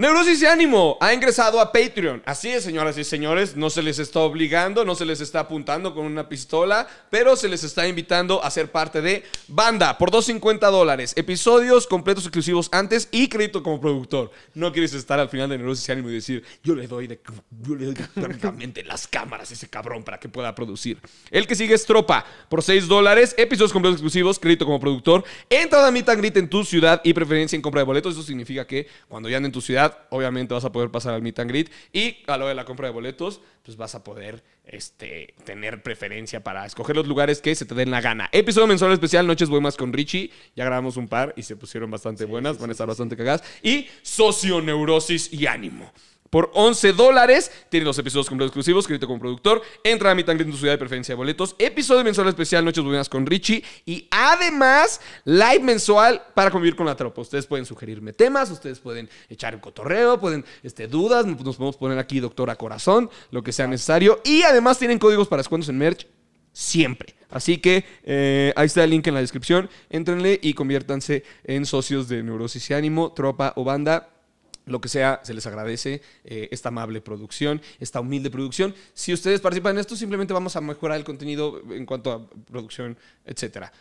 Neurosis y Ánimo ha ingresado a Patreon. Así es, señoras y señores, no se les está obligando, no se les está apuntando con una pistola, pero se les está invitando a ser parte de Banda por 250 dólares, episodios completos exclusivos antes y crédito como productor. No quieres estar al final de Neurosis y Ánimo y decir, yo le doy, de, yo le doy prácticamente las cámaras a ese cabrón para que pueda producir. El que sigue es Tropa por 6 dólares, episodios completos exclusivos, crédito como productor, Entra entrada mitad grita en tu ciudad y preferencia en compra de boletos. Eso significa que cuando ya anden en tu ciudad, obviamente vas a poder pasar al meet and greet. Y a lo de la compra de boletos, pues vas a poder este, tener preferencia para escoger los lugares que se te den la gana. Episodio mensual especial, Noches voy con Richie. Ya grabamos un par y se pusieron bastante buenas, van a estar bastante cagadas. Y socioneurosis y ánimo. Por 11 dólares tiene los episodios completos exclusivos, escrito como productor, entra a mi tanque en tu ciudad de preferencia de boletos, episodio mensual especial Noches Buenas con Richie y además live mensual para convivir con la tropa. Ustedes pueden sugerirme temas, ustedes pueden echar un cotorreo, pueden este, dudas, nos podemos poner aquí doctora corazón, lo que sea necesario y además tienen códigos para descuentos en merch siempre. Así que eh, ahí está el link en la descripción. Entrenle y conviértanse en socios de Neurosis y Ánimo, Tropa o Banda lo que sea, se les agradece eh, esta amable producción, esta humilde producción. Si ustedes participan en esto, simplemente vamos a mejorar el contenido en cuanto a producción, etcétera.